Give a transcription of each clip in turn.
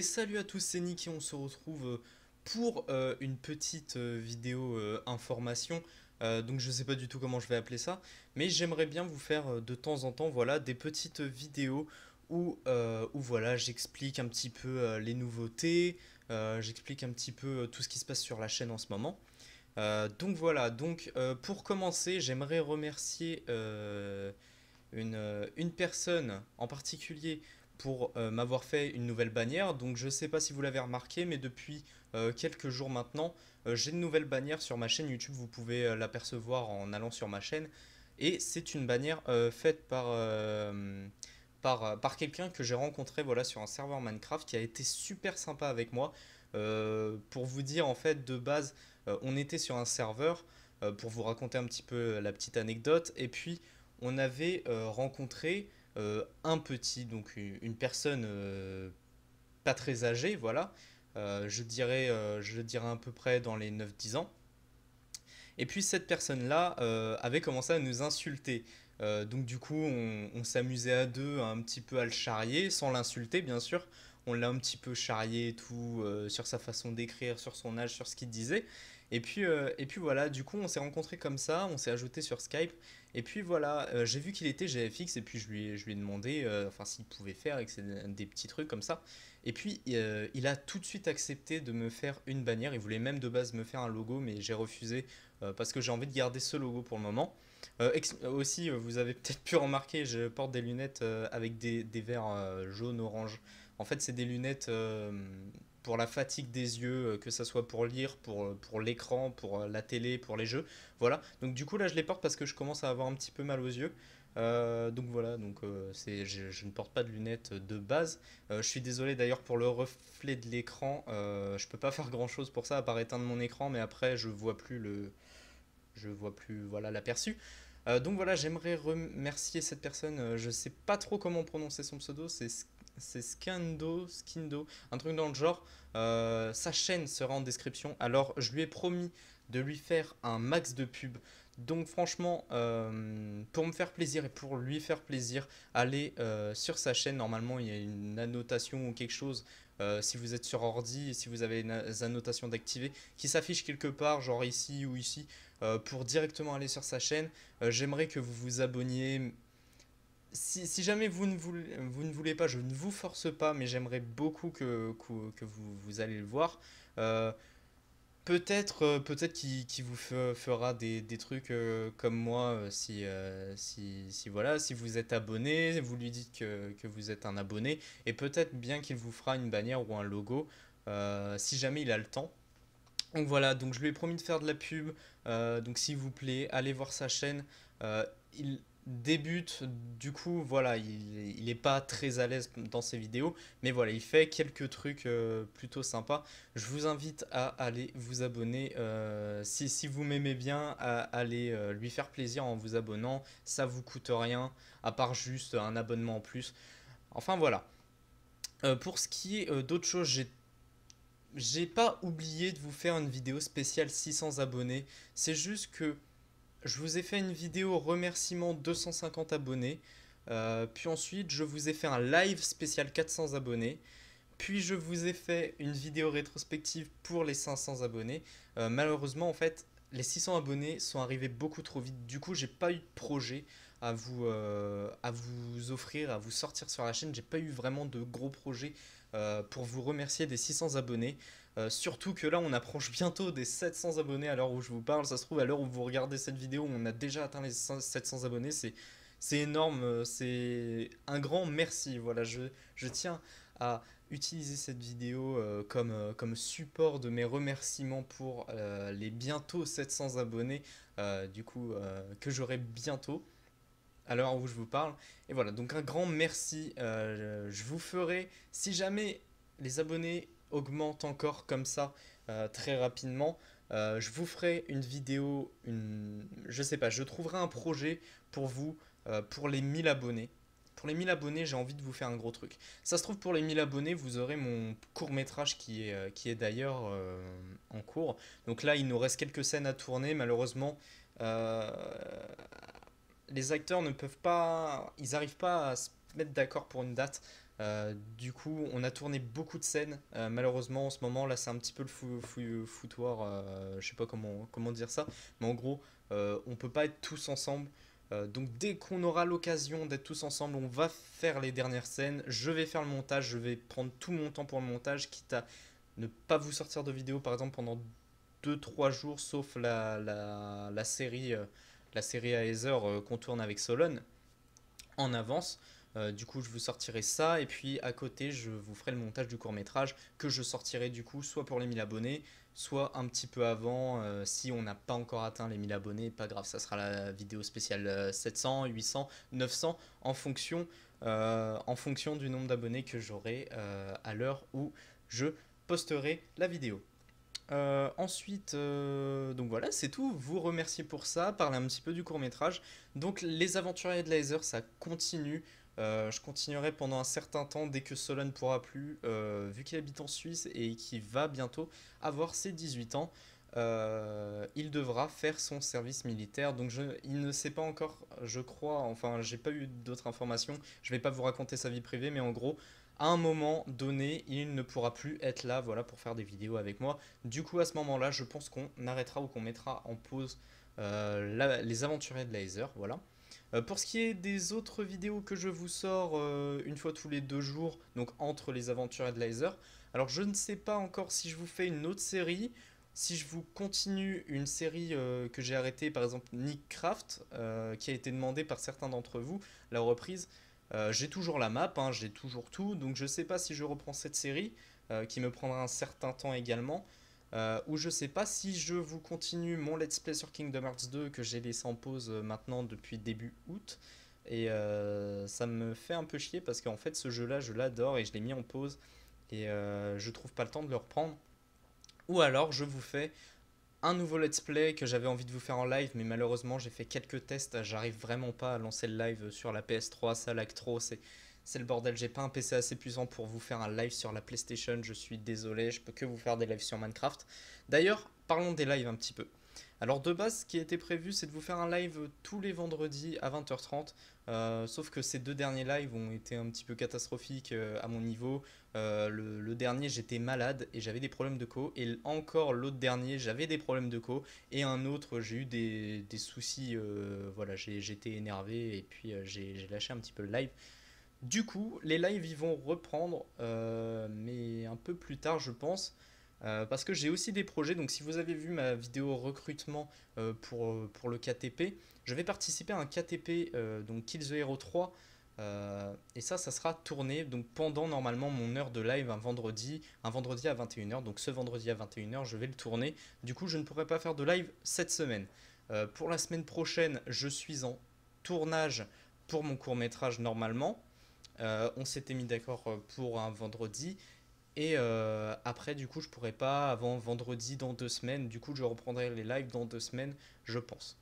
et salut à tous, c'est Nick et on se retrouve euh, pour euh, une petite euh, vidéo information. donc je sais pas du tout comment je vais appeler ça, mais j'aimerais bien vous faire de temps en temps voilà, des petites vidéos où, où voilà, j'explique un petit peu les nouveautés, j'explique un petit peu tout ce qui se passe sur la chaîne en ce moment. donc voilà, donc pour commencer, j'aimerais remercier une, une, personne en particulier pour euh, m'avoir fait une nouvelle bannière. Donc je ne sais pas si vous l'avez remarqué, mais depuis euh, quelques jours maintenant, euh, j'ai une nouvelle bannière sur ma chaîne YouTube. Vous pouvez l'apercevoir en allant sur ma chaîne. Et c'est une bannière faite par, par, par quelqu'un que j'ai rencontré voilà, sur un serveur Minecraft qui a été super sympa avec moi. pour vous dire, en fait, de base, on était sur un serveur pour vous raconter un petit peu la petite anecdote. Et puis, on avait rencontré euh, un petit, donc une, personne euh, pas très âgée, voilà, euh, je, dirais, je dirais à peu près dans les 9-10 ans. Et puis cette personne-là avait commencé à nous insulter. donc du coup, on, s'amusait à deux un petit peu à le charrier, sans l'insulter bien sûr. On l'a un petit peu charrié et tout sur sa façon d'écrire, sur son âge, sur ce qu'il disait. Et puis, euh, et puis voilà, du coup, on s'est rencontrés comme ça, on s'est ajouté sur Skype. Et puis voilà, euh, j'ai vu qu'il était GFX et puis je lui, je lui ai demandé euh, enfin, s'il pouvait faire avec des petits trucs comme ça. Et puis, il a tout de suite accepté de me faire une bannière. Il voulait même de base me faire un logo, mais j'ai refusé parce que j'ai envie de garder ce logo pour le moment. aussi, vous avez peut-être pu remarquer, je porte des lunettes avec des, des verres jaunes orange En fait, c'est des lunettes pour la fatigue des yeux, euh, que ça soit pour lire, pour, euh, pour l'écran, pour euh, la télé, pour les jeux. Voilà. Donc du coup là je les porte parce que je commence à avoir un petit peu mal aux yeux. donc voilà, donc c'est, je, ne porte pas de lunettes de base. je suis désolé d'ailleurs pour le reflet de l'écran. je peux pas faire grand chose pour ça à part éteindre mon écran, mais après je vois plus le, je vois plus voilà l'aperçu. donc voilà, j'aimerais remercier cette personne. je sais pas trop comment prononcer son pseudo, c'est c'est Skindo, Skindo, un truc dans le genre. Euh, sa chaîne sera en description. Alors, je lui ai promis de lui faire un max de pubs. Donc franchement, euh, pour me faire plaisir et pour lui faire plaisir, allez euh, sur sa chaîne. Normalement, il y a une annotation ou quelque chose. si vous êtes sur ordi et si vous avez une annotation d'activer qui s'affiche quelque part, genre ici ou ici, pour directement aller sur sa chaîne. J'aimerais que vous vous abonniez, si, jamais vous ne, voulez, pas, je ne vous force pas, mais j'aimerais beaucoup que, vous, allez le voir. Euh, peut-être euh, peut-être qu'il vous fera des, trucs euh, comme moi si, si, voilà, si vous êtes abonné, vous lui dites que, vous êtes un abonné, et peut-être bien qu'il vous fera une bannière ou un logo si jamais il a le temps. Donc voilà, donc je lui ai promis de faire de la pub, donc s'il vous plaît, allez voir sa chaîne. il, débute, du coup, voilà, il est pas très à l'aise dans ses vidéos, mais voilà, il fait quelques trucs euh, plutôt sympas. Je vous invite à aller vous abonner. Euh, si, vous m'aimez bien, à aller euh, lui faire plaisir en vous abonnant. Ça vous coûte rien, à part juste un abonnement en plus. Enfin voilà. pour ce qui est d'autres choses, j'ai j'ai pas oublié de vous faire une vidéo spéciale 600 abonnés. C'est juste que je vous ai fait une vidéo remerciement 250 abonnés. Euh, puis ensuite, je vous ai fait un live spécial 400 abonnés. Puis je vous ai fait une vidéo rétrospective pour les 500 abonnés. Euh, malheureusement, en fait, les 600 abonnés sont arrivés beaucoup trop vite. Du coup, j'ai pas eu de projet à vous, euh, à vous offrir, à vous sortir sur la chaîne. J'ai pas eu vraiment de gros projets pour vous remercier des 600 abonnés. Euh, surtout que là, on approche bientôt des 700 abonnés à l'heure où je vous parle. Ça se trouve, à l'heure où vous regardez cette vidéo, on a déjà atteint les 700 abonnés. C'est, énorme. Euh, c'est un grand merci. Voilà, je, je tiens à utiliser cette vidéo euh, comme, comme support de mes remerciements pour les bientôt 700 abonnés du coup que j'aurai bientôt à l'heure où je vous parle. Et voilà, donc un grand merci. je vous ferai, si jamais les abonnés augmente encore comme ça euh, très rapidement. Euh, je vous ferai une vidéo, une... je sais pas, je trouverai un projet pour vous, euh, pour les 1000 abonnés. Pour les 1000 abonnés, j'ai envie de vous faire un gros truc. Ça se trouve, pour les 1000 abonnés, vous aurez mon court métrage qui est, qui est d'ailleurs en cours. Donc là, il nous reste quelques scènes à tourner. Malheureusement, les acteurs ne peuvent pas, ils n'arrivent pas à se mettre d'accord pour une date. Euh, du coup, on a tourné beaucoup de scènes. Euh, malheureusement, en ce moment, là, c'est un petit peu le foutoir. Euh, je sais pas comment, comment dire ça. Mais en gros, on peut pas être tous ensemble. donc, dès qu'on aura l'occasion d'être tous ensemble, on va faire les dernières scènes. Je vais faire le montage. Je vais prendre tout mon temps pour le montage, quitte à ne pas vous sortir de vidéo, par exemple, pendant 2-3 jours, sauf la, série. la série à qu'on tourne avec Solon en avance. Euh, du coup, je vous sortirai ça. Et puis, à côté, je vous ferai le montage du court métrage que je sortirai du coup soit pour les 1000 abonnés, soit un petit peu avant. Euh, si on n'a pas encore atteint les 1000 abonnés, pas grave, ça sera la vidéo spéciale 700, 800, 900 en fonction, euh, en fonction du nombre d'abonnés que j'aurai à l'heure où je posterai la vidéo. ensuite, donc voilà, c'est tout. Vous remerciez pour ça, parler un petit peu du court métrage. Donc les aventuriers de laser, ça continue. Euh, je continuerai pendant un certain temps, dès que Solon ne pourra plus, euh, vu qu'il habite en Suisse et qu'il va bientôt avoir ses 18 ans, euh, il devra faire son service militaire. Donc je, il ne sait pas encore, je crois, enfin j'ai pas eu d'autres informations, je vais pas vous raconter sa vie privée, mais en gros, à un moment donné, il ne pourra plus être là voilà, pour faire des vidéos avec moi. Du coup, à ce moment-là, je pense qu'on arrêtera ou qu'on mettra en pause les aventuriers de laser, voilà. Euh, pour ce qui est des autres vidéos que je vous sors euh, une fois tous les deux jours, donc entre les aventures de lazer alors je ne sais pas encore si je vous fais une autre série, si je vous continue une série euh, que j'ai arrêtée, par exemple Nick Craft, qui a été demandé par certains d'entre vous, la reprise. j'ai toujours la map, hein, j'ai toujours tout, donc je ne sais pas si je reprends cette série, qui me prendra un certain temps également. Euh, ou je sais pas si je vous continue mon let's play sur Kingdom Hearts 2 que j'ai laissé en pause euh, maintenant depuis début août. Et euh, ça me fait un peu chier parce qu'en fait ce jeu-là, je l'adore et je l'ai mis en pause et je trouve pas le temps de le reprendre. Ou alors je vous fais un nouveau let's play que j'avais envie de vous faire en live, mais malheureusement j'ai fait quelques tests, j'arrive vraiment pas à lancer le live sur la PS3, ça lag trop, c'est c'est le bordel, j'ai pas un PC assez puissant pour vous faire un live sur la PlayStation, je suis désolé, je peux que vous faire des lives sur Minecraft. D'ailleurs, parlons des lives un petit peu. Alors de base, ce qui était prévu, c'est de vous faire un live tous les vendredis à 20h30, euh, sauf que ces deux derniers lives ont été un petit peu catastrophiques euh, à mon niveau. Euh, le, dernier, j'étais malade et j'avais des problèmes de co, et encore l'autre dernier, j'avais des problèmes de co, et un autre, j'ai eu des, des soucis, voilà, j'étais énervé et puis j'ai lâché un petit peu le live. Du coup, les lives ils vont reprendre, euh, mais un peu plus tard je pense, euh, parce que j'ai aussi des projets. Donc si vous avez vu ma vidéo recrutement euh, pour, pour le KTP, je vais participer à un KTP, donc Kill the Hero 3, et ça, ça sera tourné donc pendant normalement mon heure de live un vendredi, un vendredi à 21h. Donc ce vendredi à 21h, je vais le tourner. Du coup, je ne pourrai pas faire de live cette semaine. pour la semaine prochaine, je suis en tournage pour mon court métrage normalement. Euh, on s'était mis d'accord euh, pour un vendredi. Et euh, après, du coup, je pourrais pas avant vendredi dans deux semaines. Du coup, je reprendrai les lives dans deux semaines, je pense.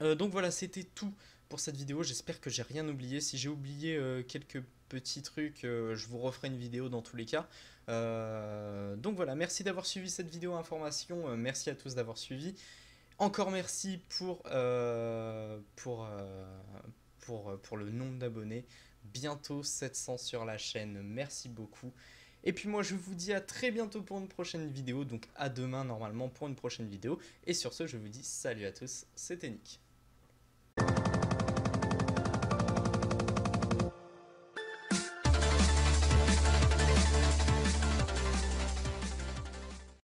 donc voilà, c'était tout pour cette vidéo. J'espère que j'ai rien oublié. Si j'ai oublié quelques petits trucs, je vous referai une vidéo dans tous les cas. donc voilà, merci d'avoir suivi cette vidéo information. merci à tous d'avoir suivi. Encore merci pour, pour, pour, pour le nombre d'abonnés bientôt 700 sur la chaîne. Merci beaucoup. Et puis moi je vous dis à très bientôt pour une prochaine vidéo, donc à demain normalement pour une prochaine vidéo. Et sur ce je vous dis salut à tous, c'était Nick.